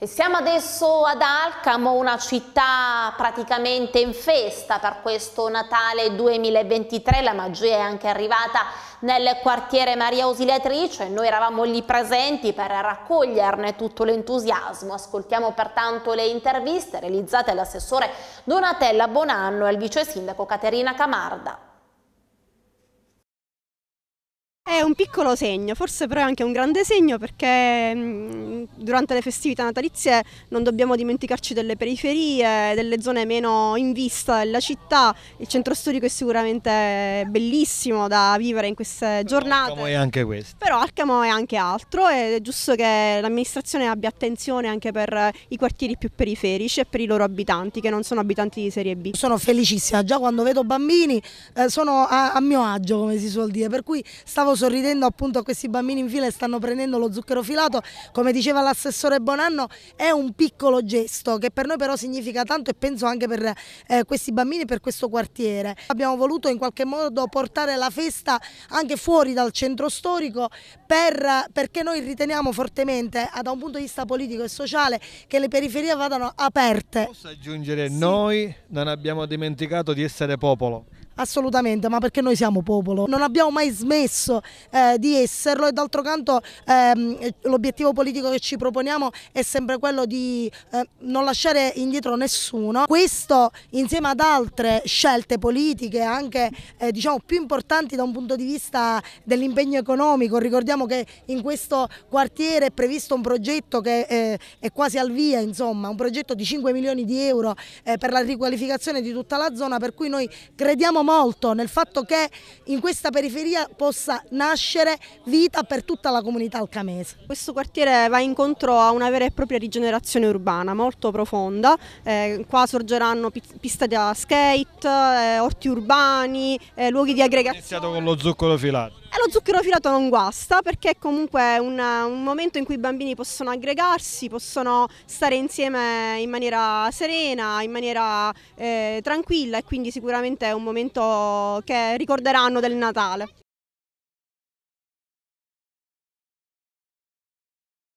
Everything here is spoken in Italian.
E siamo adesso ad Alcamo, una città praticamente in festa per questo Natale 2023, la magia è anche arrivata nel quartiere Maria Ausiliatrice, noi eravamo lì presenti per raccoglierne tutto l'entusiasmo, ascoltiamo pertanto le interviste realizzate all'assessore Donatella Bonanno e al vice sindaco Caterina Camarda. È un piccolo segno, forse però è anche un grande segno perché mm, durante le festività natalizie non dobbiamo dimenticarci delle periferie, delle zone meno in vista della città. Il centro storico è sicuramente bellissimo da vivere in queste giornate. Alcamo è anche questo. Però Alcamo è anche altro ed è giusto che l'amministrazione abbia attenzione anche per i quartieri più periferici e per i loro abitanti che non sono abitanti di serie B. Sono felicissima, già quando vedo bambini eh, sono a, a mio agio come si suol dire, per cui stavo sorridendo appunto a questi bambini in fila e stanno prendendo lo zucchero filato, come diceva l'assessore Bonanno, è un piccolo gesto che per noi però significa tanto e penso anche per eh, questi bambini e per questo quartiere. Abbiamo voluto in qualche modo portare la festa anche fuori dal centro storico per, perché noi riteniamo fortemente eh, da un punto di vista politico e sociale che le periferie vadano aperte. Posso aggiungere, sì. noi non abbiamo dimenticato di essere popolo assolutamente, ma perché noi siamo popolo, non abbiamo mai smesso eh, di esserlo e d'altro canto ehm, l'obiettivo politico che ci proponiamo è sempre quello di eh, non lasciare indietro nessuno. Questo insieme ad altre scelte politiche anche eh, diciamo più importanti da un punto di vista dell'impegno economico, ricordiamo che in questo quartiere è previsto un progetto che eh, è quasi al via, insomma, un progetto di 5 milioni di euro eh, per la riqualificazione di tutta la zona per cui noi crediamo molto nel fatto che in questa periferia possa nascere vita per tutta la comunità alcamese. Questo quartiere va incontro a una vera e propria rigenerazione urbana molto profonda, eh, qua sorgeranno piste da skate, eh, orti urbani, eh, luoghi di aggregazione. È iniziato con lo zucchero filato. E lo zucchero filato non guasta perché comunque è un, un, momento in cui i bambini possono aggregarsi, possono stare insieme in maniera serena, in maniera eh, tranquilla e quindi sicuramente è un momento che ricorderanno del Natale.